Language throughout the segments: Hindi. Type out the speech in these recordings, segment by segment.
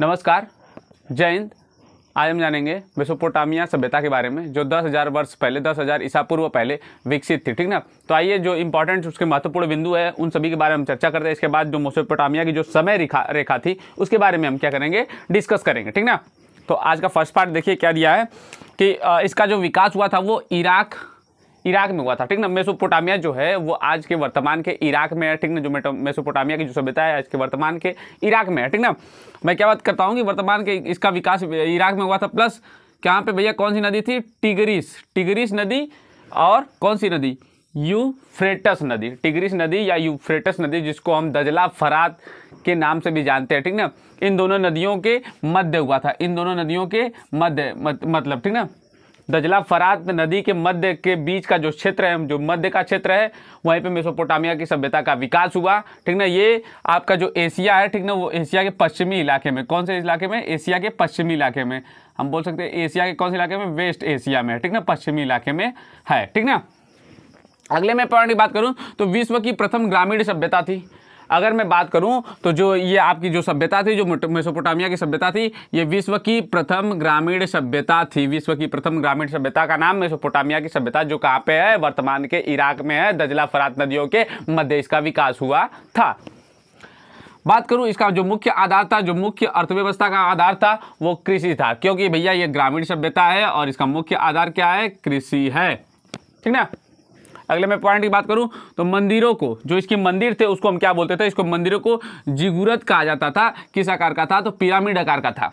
नमस्कार जय हिंद आज हम जानेंगे मेसोपोटामिया सभ्यता के बारे में जो 10,000 वर्ष पहले 10,000 ईसा पूर्व पहले विकसित थी ठीक ना तो आइए जो इंपॉर्टेंट उसके महत्वपूर्ण बिंदु है उन सभी के बारे में हम चर्चा करते हैं इसके बाद जो मेसोपोटामिया की जो समय रेखा रेखा थी उसके बारे में हम क्या करेंगे डिस्कस करेंगे ठीक ना तो आज का फर्स्ट पार्ट देखिए क्या दिया है कि इसका जो विकास हुआ था वो इराक इराक में हुआ था ठीक ना मेसोपोटामिया जो है वो आज के वर्तमान के इराक में है ठीक ना जो मेसोपोटामिया की जो सभ्यता है आज के वर्तमान के इराक में है ठीक ना मैं क्या बात करता हूँ कि वर्तमान के इसका विकास इराक में हुआ था प्लस कहाँ पे भैया कौन सी नदी थी टिगरिस टिगरिस नदी और कौन सी नदी यूफ्रेटस नदी टिगरीस नदी या यूफ्रेटस नदी जिसको हम दजला फरात के नाम से भी जानते हैं ठीक ना इन दोनों नदियों के मध्य हुआ था इन दोनों नदियों के मध्य मत, मतलब ठीक ना दजला फरात नदी के मध्य के बीच का जो क्षेत्र है जो मध्य का क्षेत्र है वहीं पे मेसोपोटामिया की सभ्यता का विकास हुआ ठीक ना ये आपका जो एशिया है ठीक ना वो एशिया के पश्चिमी इलाके में कौन से इलाके में एशिया के पश्चिमी इलाके में हम बोल सकते हैं एशिया के कौन से इलाके में वेस्ट एशिया में ठीक ना पश्चिमी इलाके में है ठीक ना अगले मैं पॉइंट की बात करूं तो विश्व की प्रथम ग्रामीण सभ्यता थी अगर मैं बात करूँ तो जो ये आपकी जो सभ्यता थी जो मेसोपोटामिया की सभ्यता थी ये विश्व की प्रथम ग्रामीण सभ्यता थी विश्व की प्रथम ग्रामीण सभ्यता का नाम मेसोपोटामिया की सभ्यता जो कहाँ पे है वर्तमान के इराक में है दजला फरात नदियों के मध्य इसका विकास हुआ था बात करूं इसका जो मुख्य आधार था जो मुख्य अर्थव्यवस्था का आधार था वो कृषि था क्योंकि भैया ये ग्रामीण सभ्यता है और इसका मुख्य आधार क्या है कृषि है ठीक ना अगले मैं पॉइंट की बात करूं तो मंदिरों को जो इसके मंदिर थे उसको हम क्या बोलते थे इसको मंदिरों को जिगुरत कहा जाता था किस आकार का था तो पिरामिड आकार का था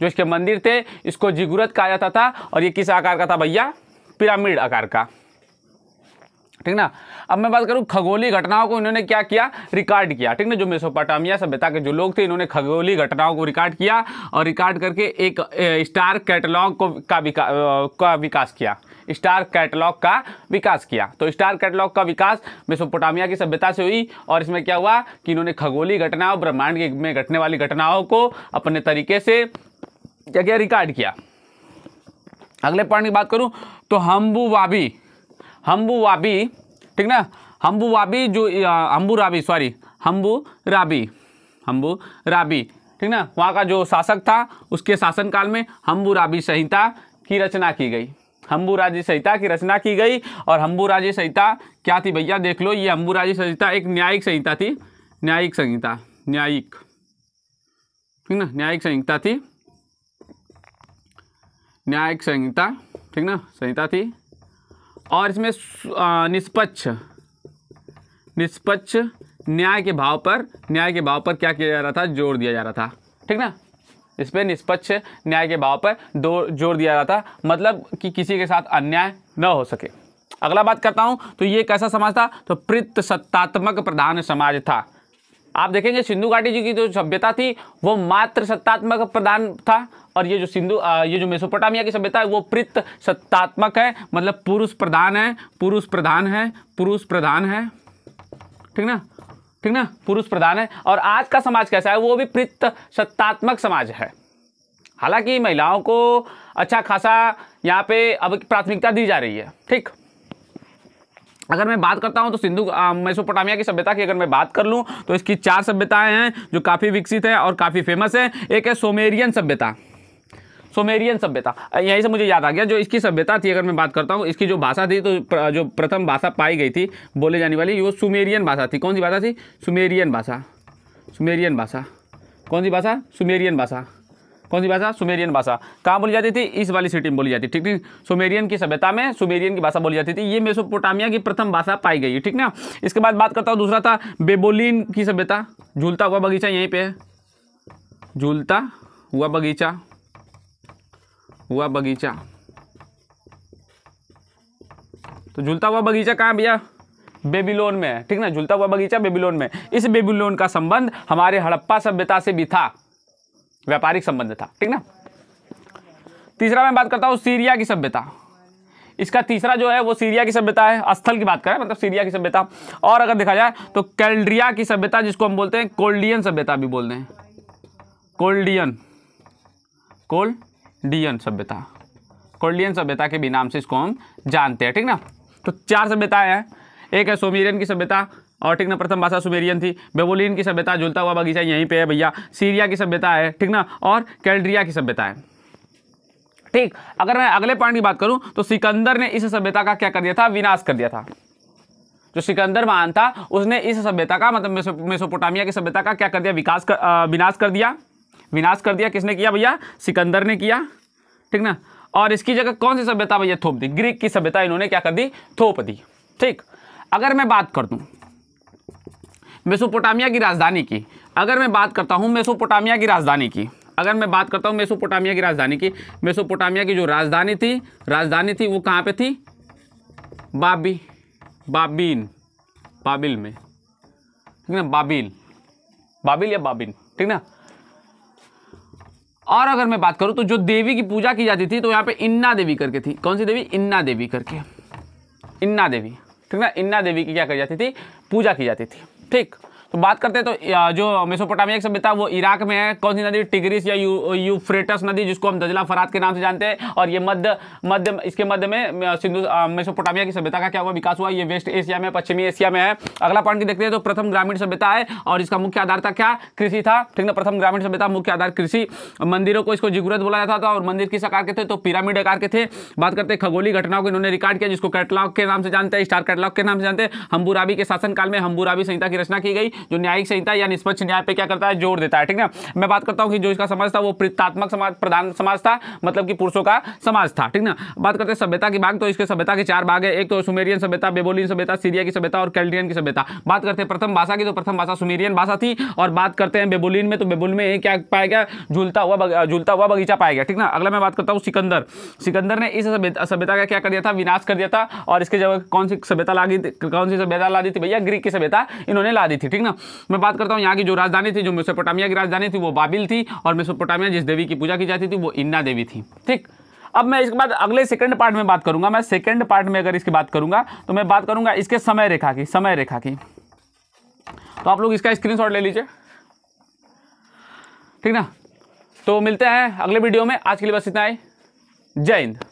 जो इसके मंदिर थे इसको जिगुरत कहा जाता था और ये किस आकार का था भैया पिरामिड आकार का ठीक ना अब मैं बात करूँ खगोली घटनाओं को इन्होंने क्या किया रिकॉर्ड किया ठीक ना जो मेसोपोटामिया सभ्यता के जो लोग थे इन्होंने खगोली घटनाओं को रिकॉर्ड किया और रिकॉर्ड करके एक स्टार कैटलॉग को का विकास का विकास किया स्टार कैटलॉग का विकास किया तो स्टार कैटलॉग का विकास मेसोपोटामिया की सभ्यता से हुई और इसमें क्या हुआ कि इन्होंने खगोली घटनाओं ब्रह्मांड में घटने वाली घटनाओं को अपने तरीके से क्या क्या रिकॉर्ड किया अगले पॉइंट की बात करूँ तो हम्बू वाबी हम्बू वाबी ठीक ना हम्बू वाबी जो हम्बू राबी सॉरी हम्बू राबी हम्बू राबी ठीक ना वहाँ का जो शासक था उसके शासनकाल में हम्बू राबी संहिता की रचना की गई हम्बुराजी संहिता की रचना की गई और हम्बुराजी संहिता क्या थी भैया देख लो ये हम्बुराजी संहिता एक न्यायिक संहिता थी न्यायिक संहिता न्यायिक ठीक ना न्यायिक संहिता थी न्यायिक संहिता ठीक ना संहिता थी और इसमें निष्पक्ष निष्पक्ष न्याय के भाव पर न्याय के भाव पर क्या किया जा रहा था जोर दिया जा रहा था ठीक ना इस पर निष्पक्ष न्याय के भाव पर जोर दिया जा रहा था मतलब कि किसी के साथ अन्याय न हो सके अगला बात करता हूँ तो ये कैसा समाज था तो सत्तात्मक प्रधान समाज था आप देखेंगे सिंधु घाटी जी की जो सभ्यता थी वो मात्र सत्तात्मक प्रधान था और ये जो सिंधु ये जो मेसोपोटामिया की सभ्यता है वो प्रित सत्तात्मक है मतलब पुरुष प्रधान है पुरुष प्रधान है पुरुष प्रधान है ठीक ना ठीक ना पुरुष प्रधान है और आज का समाज कैसा है वो भी प्रित सत्तात्मक समाज है हालांकि महिलाओं को अच्छा खासा यहाँ पे अब प्राथमिकता दी जा रही है ठीक अगर मैं बात करता हूँ तो सिंधु मैसोपोटामिया की सभ्यता की अगर मैं बात कर लूँ तो इसकी चार सभ्यताएं हैं जो काफ़ी विकसित है और काफ़ी फेमस है एक है सोमेरियन सभ्यता सोमेरियन सभ्यता यहीं से मुझे याद आ गया जो इसकी सभ्यता थी अगर मैं बात करता हूँ इसकी जो भाषा थी तो प्र, जो प्रथम भाषा पाई गई थी बोले जाने वाली वो सुमेरियन भाषा थी कौन सी भाषा थी सुमेरियन भाषा सुमेरियन भाषा कौन सी भाषा सुमेरियन भाषा कौन सी भाषा सुमेरियन भाषा कहाँ बोली जाती थी इस वाली सिटी में बोली जाती ठीक ठीक सुमेरियन की सभ्यता में सुमेरियन की भाषा बोली जाती थी ये मेसोपोटामिया की प्रथम भाषा पाई गई ठीक ना इसके बाद बात करता हूँ दूसरा था बेबोलिन की सभ्यता झूलता हुआ बगीचा यहीं पे है झूलता हुआ बगीचा हुआ बगीचा तो झूलता हुआ बगीचा कहाँ भैया बेबीलोन में है ठीक ना झूलता हुआ बगीचा बेबीलोन में इस बेबीलोन का संबंध हमारे हड़प्पा सभ्यता से भी था व्यापारिक संबंध था ठीक ना तीसरा मैं बात करता हूँ सीरिया की सभ्यता इसका तीसरा जो है वो सीरिया की सभ्यता है स्थल की बात करें मतलब सीरिया की सभ्यता और अगर देखा जाए तो कैल्ड्रिया की सभ्यता जिसको हम बोलते हैं कोल्डियन सभ्यता भी बोलते हैं कोल्डियन कोल्डियन सभ्यता कोल्डियन सभ्यता के भी नाम से इसको हम जानते हैं ठीक ना तो चार सभ्यताएं हैं एक है सोमेरियन की सभ्यता और ठीक ना प्रथम भाषा सुमेरियन थी बेबोलिन की सभ्यता जुलता हुआ बगीचा यहीं पे है भैया सीरिया की सभ्यता है ठीक ना और कैल्ड्रिया की सभ्यता है ठीक अगर मैं अगले पॉइंट की बात करूं तो सिकंदर ने इस सभ्यता का क्या कर दिया था विनाश कर दिया था जो सिकंदर महान था उसने इस सभ्यता का मतलब मेसोपोटामिया की सभ्यता का क्या कर दिया विकास कर विनाश कर दिया विनाश कर दिया किसने किया भैया सिकंदर ने किया ठीक ना और इसकी जगह कौन सी सभ्यता भैया थोप दी ग्रीक की सभ्यता इन्होंने क्या कर दी थोप दी ठीक अगर मैं बात कर दूँ मेसोपोटामिया की राजधानी की अगर मैं बात करता हूँ मेसोपोटामिया की राजधानी की अगर मैं बात करता हूँ मेसोपोटामिया की राजधानी की मेसोपोटामिया की जो राजधानी थी राजधानी थी वो कहाँ पे थी बाबी बाबीन बाबिल में ठीक ना बाबिल बाबिल या बाबिन ठीक ना और अगर मैं बात करूँ तो जो देवी की पूजा की जाती थी तो यहाँ पे इन्ना देवी करके थी कौन सी देवी इन्ना देवी करके इन्ना देवी ठीक ना इन्ना देवी की क्या की जाती थी पूजा की जाती थी pick तो बात करते हैं तो जो मेसोपोटामिया की सभ्यता वो इराक में है कौन सी नदी टिग्रिस या यू, यूफ्रेटस नदी जिसको हम दजला फरात के नाम से जानते हैं और ये मध्य मध्य इसके मध्य में सिंधु मेसोपोटामिया की सभ्यता का क्या हुआ विकास हुआ ये वेस्ट एशिया में पश्चिमी एशिया में है अगला पॉइंट देखते हैं तो प्रथम ग्रामीण सभ्यता है और इसका मुख्य आधार था क्या कृषि था ठीक ना प्रथम ग्रामीण सभ्यता मुख्य आधार कृषि मंदिरों को इसको जिगुरत बोला जाता था और मंदिर किस आकार के थे तो पिरामिड आकार के थे बात करते हैं खगोली घटनाओं को इन्होंने रिकॉर्ड किया जिसको कैटलॉग के नाम से जानते हैं स्टार कैटलॉग के नाम से जानते हैं हम्बुराबी के शासनकाल में हम्बुराबी संहिता की रचना की गई जो न्यायिक संहिता या निष्पक्ष न्याय पे क्या करता है जोर देता है ठीक ना मैं बात करता हूँ कि जो इसका समाज था वो प्रतात्मक समाज प्रधान समाज था मतलब कि पुरुषों का समाज था ठीक ना बात करते हैं सभ्यता की बाग तो इसके सभ्यता के चार भाग है एक तो सुमेरियन सभ्यता बेबोलियन सभ्यता सीरिया की सभ्यता और कैल्डियन की सभ्यता बात करते हैं प्रथम भाषा की तो प्रथम भाषा सुमेरियन भाषा थी और बात करते हैं बेबोलिन में तो बेबुल में क्या पाया गया झूलता हुआ झूलता हुआ बगीचा पाया गया ठीक ना अगला मैं बात करता हूँ सिकंदर सिकंदर ने इस सभ्यता का क्या कर दिया था विनाश कर दिया था और इसके जगह कौन सी सभ्यता ला दी कौन सी सभ्यता ला दी थी भैया ग्रीक की सभ्यता इन्होंने ला दी थी ठीक ना ना मैं बात करता हूँ यहाँ की जो राजधानी थी जो मेसोपोटामिया की राजधानी थी वो बाबिल थी और मेसोपोटामिया जिस देवी की पूजा की जाती थी वो इन्ना देवी थी ठीक अब मैं इसके बाद अगले सेकंड पार्ट में बात करूंगा मैं सेकंड पार्ट में अगर इसकी बात करूंगा तो मैं बात करूंगा इसके समय रेखा की समय रेखा की तो आप लोग इसका स्क्रीनशॉट ले लीजिए ठीक ना तो मिलते हैं अगले वीडियो में आज के लिए बस इतना ही जय हिंद